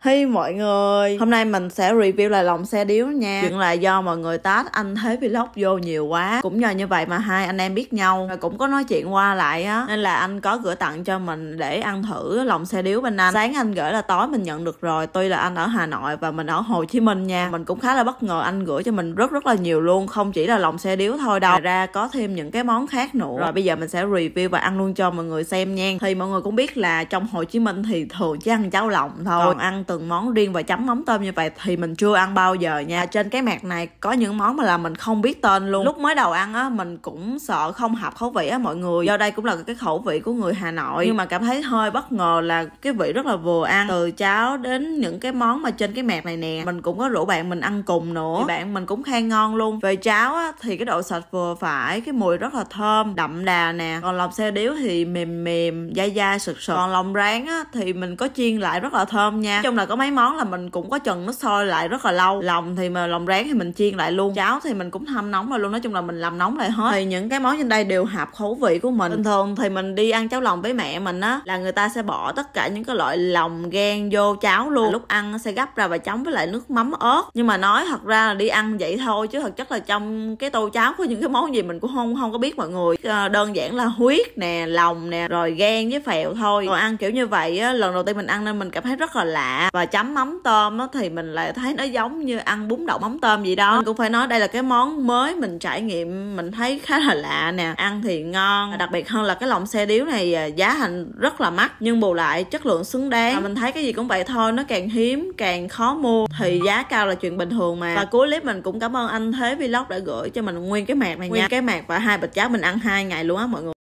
Hey mọi người, hôm nay mình sẽ review lại lòng xe điếu nha Chuyện là do mọi người tát anh Thế Vlog vô nhiều quá Cũng nhờ như vậy mà hai anh em biết nhau Và cũng có nói chuyện qua lại á Nên là anh có gửi tặng cho mình để ăn thử lòng xe điếu bên anh Sáng anh gửi là tối mình nhận được rồi Tuy là anh ở Hà Nội và mình ở Hồ Chí Minh nha Mình cũng khá là bất ngờ anh gửi cho mình rất rất là nhiều luôn Không chỉ là lòng xe điếu thôi đâu Ngoài ra có thêm những cái món khác nữa Rồi bây giờ mình sẽ review và ăn luôn cho mọi người xem nha Thì mọi người cũng biết là trong Hồ Chí Minh thì thường chỉ ăn cháo lòng thôi Còn ăn từng món riêng và chấm mắm tôm như vậy thì mình chưa ăn bao giờ nha trên cái mạc này có những món mà là mình không biết tên luôn lúc mới đầu ăn á mình cũng sợ không hợp khẩu vị á mọi người do đây cũng là cái khẩu vị của người hà nội nhưng mà cảm thấy hơi bất ngờ là cái vị rất là vừa ăn từ cháo đến những cái món mà trên cái mạc này nè mình cũng có rủ bạn mình ăn cùng nữa thì bạn mình cũng khen ngon luôn về cháo á thì cái độ sạch vừa phải cái mùi rất là thơm đậm đà nè còn lòng xe điếu thì mềm mềm dai dai sực sực còn lòng rán á thì mình có chiên lại rất là thơm nha trong là có mấy món là mình cũng có chừng nó sôi lại rất là lâu lòng thì mà lòng rán thì mình chiên lại luôn cháo thì mình cũng hâm nóng rồi luôn nói chung là mình làm nóng lại hết thì những cái món trên đây đều hợp khẩu vị của mình bình thường thì mình đi ăn cháo lòng với mẹ mình á là người ta sẽ bỏ tất cả những cái loại lòng gan vô cháo luôn lúc ăn sẽ gấp ra và chấm với lại nước mắm ớt nhưng mà nói thật ra là đi ăn vậy thôi chứ thực chất là trong cái tô cháo có những cái món gì mình cũng không không có biết mọi người ờ, đơn giản là huyết nè lòng nè rồi gan với phèo thôi còn ăn kiểu như vậy á lần đầu tiên mình ăn nên mình cảm thấy rất là lạ và chấm mắm tôm á, thì mình lại thấy nó giống như ăn bún đậu mắm tôm gì đó mình cũng phải nói đây là cái món mới mình trải nghiệm mình thấy khá là lạ nè ăn thì ngon đặc biệt hơn là cái lòng xe điếu này à, giá thành rất là mắc nhưng bù lại chất lượng xứng đáng và mình thấy cái gì cũng vậy thôi nó càng hiếm càng khó mua thì giá cao là chuyện bình thường mà và cuối clip mình cũng cảm ơn anh thế vlog đã gửi cho mình nguyên cái mạc này nha cái mạc và hai bịch cháo mình ăn hai ngày luôn á mọi người